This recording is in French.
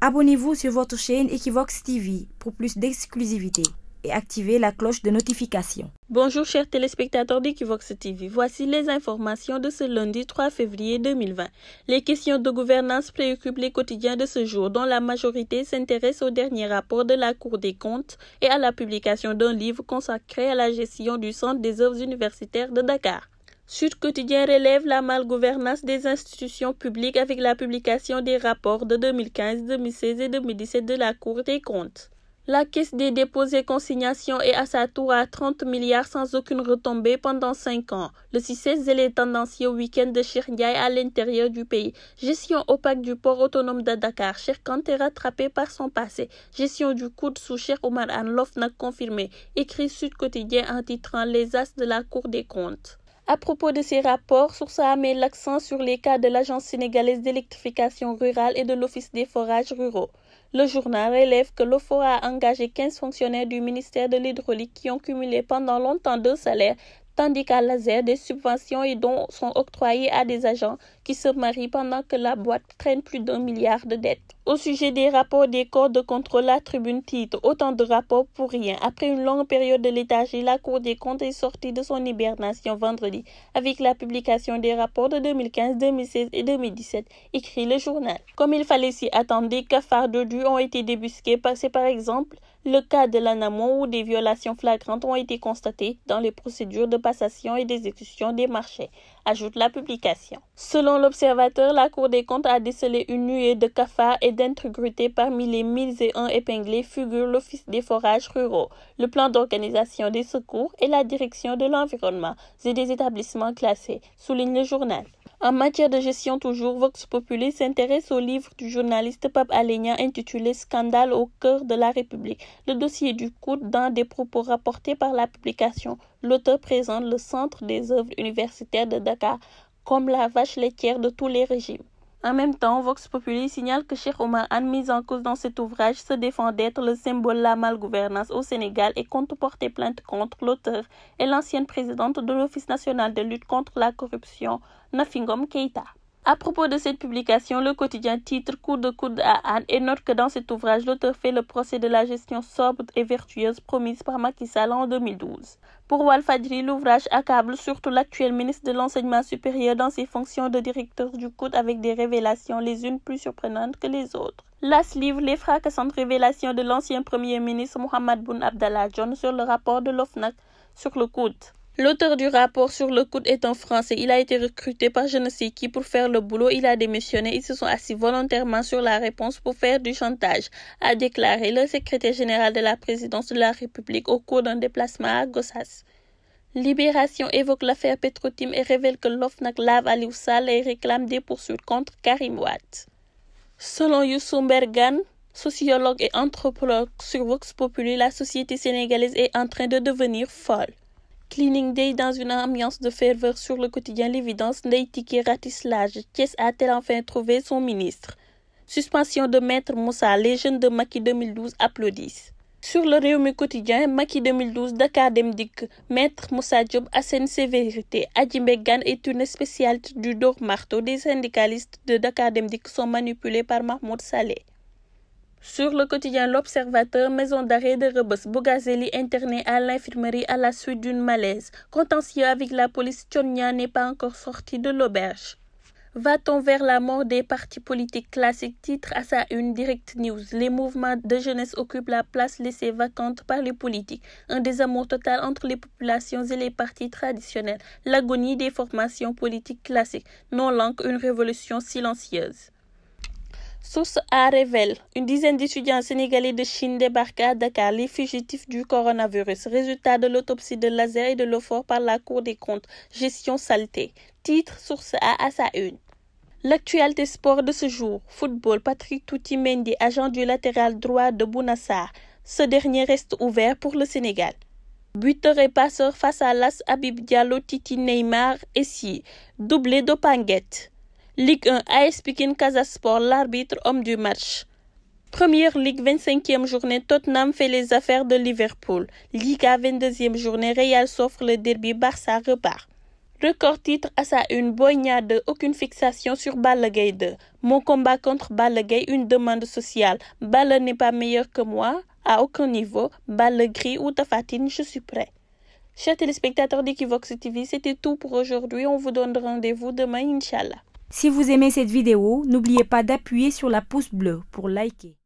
Abonnez-vous sur votre chaîne Equivox TV pour plus d'exclusivité et activez la cloche de notification. Bonjour chers téléspectateurs d'Equivox TV, voici les informations de ce lundi 3 février 2020. Les questions de gouvernance préoccupent les quotidiens de ce jour dont la majorité s'intéresse au dernier rapport de la Cour des comptes et à la publication d'un livre consacré à la gestion du Centre des œuvres universitaires de Dakar. Sud Quotidien relève la malgouvernance des institutions publiques avec la publication des rapports de 2015, 2016 et 2017 de la Cour des comptes. La caisse des dépôts et consignations est à sa tour à 30 milliards sans aucune retombée pendant 5 ans. Le 6 est les tendanciers au week-end de Ndiaye à l'intérieur du pays. Gestion opaque du port autonome de Dakar. est rattrapé par son passé. Gestion du de sous Cher Omar Anlof n'a confirmé. Écrit Sud Quotidien en titrant Les As de la Cour des comptes. À propos de ces rapports, Sourça A met l'accent sur les cas de l'Agence sénégalaise d'électrification rurale et de l'Office des forages ruraux. Le journal relève que l'OFOA a engagé 15 fonctionnaires du ministère de l'hydraulique qui ont cumulé pendant longtemps deux salaires tandis qu'à laser, des subventions et dons sont octroyés à des agents qui se marient pendant que la boîte traîne plus d'un milliard de dettes. Au sujet des rapports des corps de contrôle, la tribune titre Autant de rapports pour rien. Après une longue période de léthargie, la Cour des comptes est sortie de son hibernation vendredi avec la publication des rapports de 2015, 2016 et 2017, écrit le journal. Comme il fallait s'y attendre, des cafards dû ont été débusqués. C'est par exemple le cas de l'Anamo où des violations flagrantes ont été constatées dans les procédures de et d'exécution des marchés, ajoute la publication. Selon l'observateur, la Cour des comptes a décelé une nuée de cafards et d'intrugrité parmi les 1001 épinglés figurent l'Office des forages ruraux, le plan d'organisation des secours et la direction de l'environnement et des établissements classés, souligne le journal. En matière de gestion toujours, Vox Populi s'intéresse au livre du journaliste Pape Alenia intitulé Scandale au cœur de la République. Le dossier du coup dans des propos rapportés par la publication. L'auteur présente le centre des œuvres universitaires de Dakar comme la vache laitière de tous les régimes. En même temps, Vox Populi signale que Cheikh Omar Anne, mise en cause dans cet ouvrage, se défend d'être le symbole de la malgouvernance au Sénégal et compte porter plainte contre l'auteur et l'ancienne présidente de l'Office national de lutte contre la corruption, Nafingom Keita. À propos de cette publication, le quotidien titre Coup de coude à Anne et note que dans cet ouvrage, l'auteur fait le procès de la gestion sobre et vertueuse promise par Macky Sall en 2012. Pour Walfadri, l'ouvrage accable surtout l'actuel ministre de l'enseignement supérieur dans ses fonctions de directeur du coude avec des révélations les unes plus surprenantes que les autres. L'AS livre les fracassantes révélations de l'ancien premier ministre Mohamed Boun Abdallah John sur le rapport de l'OFNAC sur le Côte. L'auteur du rapport sur le coup est en Français. Il a été recruté par je ne sais qui pour faire le boulot. Il a démissionné. Ils se sont assis volontairement sur la réponse pour faire du chantage, a déclaré le secrétaire général de la présidence de la République au cours d'un déplacement à Gossas. Libération évoque l'affaire Petrotim et révèle que l'OFNAC lave les et réclame des poursuites contre Karim Watt. Selon Youssou Bergan, sociologue et anthropologue sur Vox Populi, la société sénégalaise est en train de devenir folle. Cleaning Day dans une ambiance de ferveur sur le quotidien L'évidence, Neitiki Qui Thiès a-t-elle enfin trouvé son ministre Suspension de Maître Moussa, les jeunes de Maki 2012 applaudissent. Sur le Réumi quotidien, Maki 2012, Dakar Demdik, Maître Moussa Diop assène sévérité. Adjimbe Gan est une spécialiste du dor marteau. Des syndicalistes de Dakar Demdik sont manipulés par Mahmoud Saleh. Sur le quotidien L'Observateur, maison d'arrêt de Rebos Bogazeli, interné à l'infirmerie à la suite d'une malaise. Contentieux avec la police, Tchonia n'est pas encore sorti de l'auberge. Va-t-on vers la mort des partis politiques classiques Titre à sa une Direct News. Les mouvements de jeunesse occupent la place laissée vacante par les politiques. Un désamour total entre les populations et les partis traditionnels. L'agonie des formations politiques classiques. Non langue, une révolution silencieuse. Source A révèle une dizaine d'étudiants sénégalais de Chine débarquent à Dakar, les fugitifs du coronavirus. Résultat de l'autopsie de laser et de l'offre par la Cour des comptes. Gestion saletée. Titre Source A à sa une. L'actualité sport de ce jour. Football, Patrick Toutimendi, agent du latéral droit de Bounassar. Ce dernier reste ouvert pour le Sénégal. Buteur et passeur face à l'As Abib Diallo, Titi Neymar et si. Doublé Panguette. Ligue 1 AS Pekin, Casasport, l'arbitre homme du match. Première Ligue 25e journée, Tottenham fait les affaires de Liverpool. Liga 22e journée, Real s'offre le derby, Barça repart. Record titre à sa une boignade, aucune fixation sur Balagay 2. Mon combat contre Balagay, une demande sociale. Balle n'est pas meilleur que moi, à aucun niveau. Balle gris ou tafatine, je suis prêt. Chers téléspectateurs d'Equivox TV, c'était tout pour aujourd'hui. On vous donne rendez-vous demain, Inch'Allah. Si vous aimez cette vidéo, n'oubliez pas d'appuyer sur la pouce bleue pour liker.